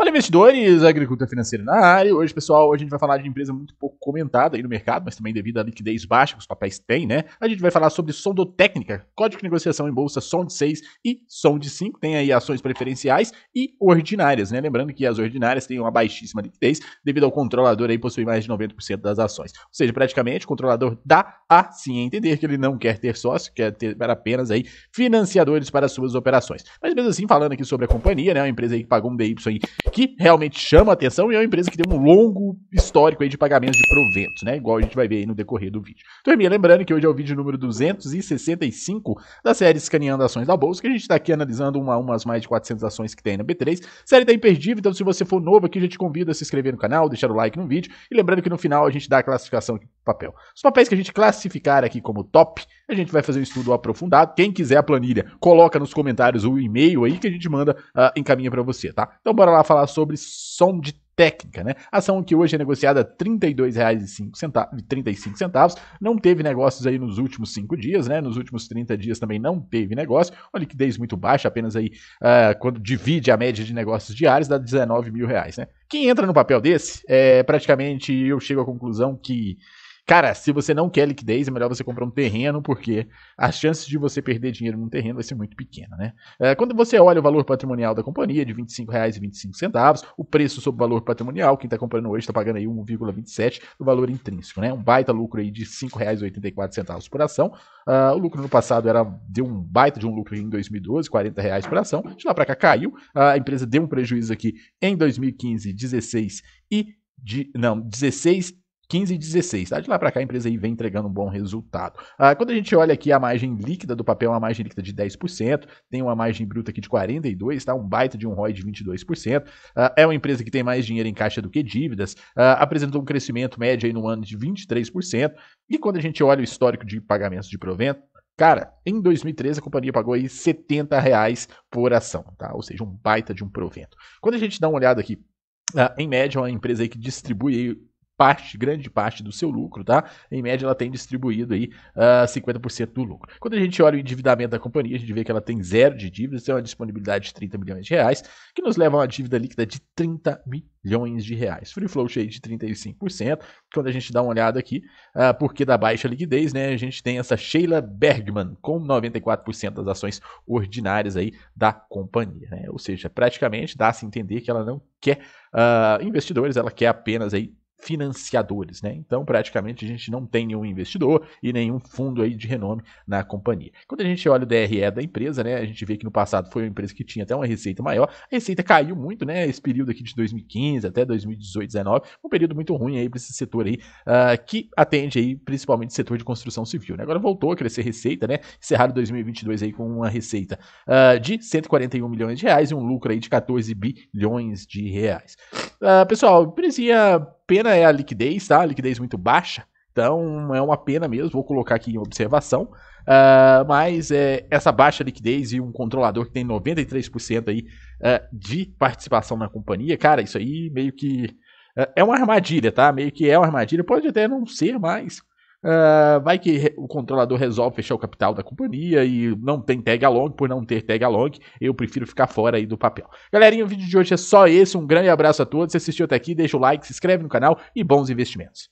Para investidores, agricultura financeira na área. Hoje, pessoal, a gente vai falar de empresa muito pouco comentada aí no mercado, mas também devido à liquidez baixa que os papéis têm, né? A gente vai falar sobre sondotécnica, código de negociação em bolsa, som de 6 e som de 5. Tem aí ações preferenciais e ordinárias, né? Lembrando que as ordinárias têm uma baixíssima liquidez devido ao controlador aí possuir mais de 90% das ações. Ou seja, praticamente o controlador dá a sim entender que ele não quer ter sócio, quer ter apenas aí financiadores para suas operações. Mas mesmo assim, falando aqui sobre a companhia, né? Uma empresa aí que pagou um DY que realmente chama atenção e é uma empresa que tem um longo histórico aí de pagamentos de proventos, né? Igual a gente vai ver aí no decorrer do vídeo. Então, Hermia, lembrando que hoje é o vídeo número 265 da série Escaneando Ações da Bolsa, que a gente está aqui analisando uma, umas mais de 400 ações que tem na B3. Série da tá imperdível, então se você for novo aqui, já te convido a se inscrever no canal, deixar o like no vídeo e lembrando que no final a gente dá a classificação de papel. Os papéis que a gente classificar aqui como top a gente vai fazer um estudo aprofundado. Quem quiser a planilha, coloca nos comentários o e-mail aí que a gente manda, uh, encaminha para você, tá? Então bora lá falar sobre som de técnica, né? Ação que hoje é negociada R$ 32,35, centavos, não teve negócios aí nos últimos 5 dias, né? Nos últimos 30 dias também não teve negócio, uma liquidez muito baixa, apenas aí uh, quando divide a média de negócios diários dá 19 mil reais, né? Quem entra no papel desse, é, praticamente eu chego à conclusão que Cara, se você não quer liquidez, é melhor você comprar um terreno, porque a chance de você perder dinheiro num terreno vai ser muito pequena, né? É, quando você olha o valor patrimonial da companhia, de R$ 25,25, o preço sobre o valor patrimonial, quem está comprando hoje está pagando aí 1,27 do valor intrínseco, né? Um baita lucro aí de R$ 5,84 por ação. Uh, o lucro no passado era deu um baita de um lucro em 2012, R$ reais por ação. De lá para cá caiu. Uh, a empresa deu um prejuízo aqui em 2015, 16 e de, não, 16 15 e 16. Tá? De lá para cá a empresa aí vem entregando um bom resultado. Ah, quando a gente olha aqui a margem líquida do papel, uma margem líquida de 10%, tem uma margem bruta aqui de 42%, tá? um baita de um ROI de 22%. Ah, é uma empresa que tem mais dinheiro em caixa do que dívidas, ah, apresentou um crescimento médio aí no ano de 23%. E quando a gente olha o histórico de pagamentos de provento, Cara, em 2013 a companhia pagou aí 70 reais por ação, tá? Ou seja, um baita de um provento. Quando a gente dá uma olhada aqui, ah, em média, uma empresa aí que distribui parte, grande parte do seu lucro, tá? Em média, ela tem distribuído aí uh, ah, 50% do lucro. Quando a gente olha o endividamento da companhia, a gente vê que ela tem zero de dívidas, tem uma disponibilidade de 30 milhões de reais, que nos leva a uma dívida líquida de 30 milhões de reais. Free flow cheio de 35%. Quando a gente dá uma olhada aqui, uh, ah, porque da baixa liquidez, né? A gente tem essa Sheila Bergman com 94% das ações ordinárias aí da companhia, né? Ou seja, praticamente dá-se entender que ela não quer uh, investidores, ela quer apenas aí financiadores, né? Então, praticamente a gente não tem nenhum investidor e nenhum fundo aí de renome na companhia. Quando a gente olha o DRE da empresa, né, a gente vê que no passado foi uma empresa que tinha até uma receita maior. A receita caiu muito, né? Esse período aqui de 2015 até 2018, 19, um período muito ruim aí para esse setor aí, uh, que atende aí principalmente o setor de construção civil, né? Agora voltou a crescer receita, né? Encerraram 2022 aí com uma receita uh, de 141 milhões de reais e um lucro aí de 14 bilhões de reais. Uh, pessoal, precisa pena é a liquidez, tá? A liquidez muito baixa. Então é uma pena mesmo, vou colocar aqui em observação. Uh, mas é, essa baixa liquidez e um controlador que tem 93% aí, uh, de participação na companhia, cara, isso aí meio que ah, é uma armadilha, tá? Meio que é uma armadilha, pode até não ser, mas Uh, vai que o controlador resolve fechar o capital da companhia e não tem tag along, por não ter tag along, eu prefiro ficar fora aí do papel. Galerinha, o vídeo de hoje é só esse. Um grande abraço a todos. Se assistiu até aqui, deixa o like, se inscreve no canal e bons investimentos.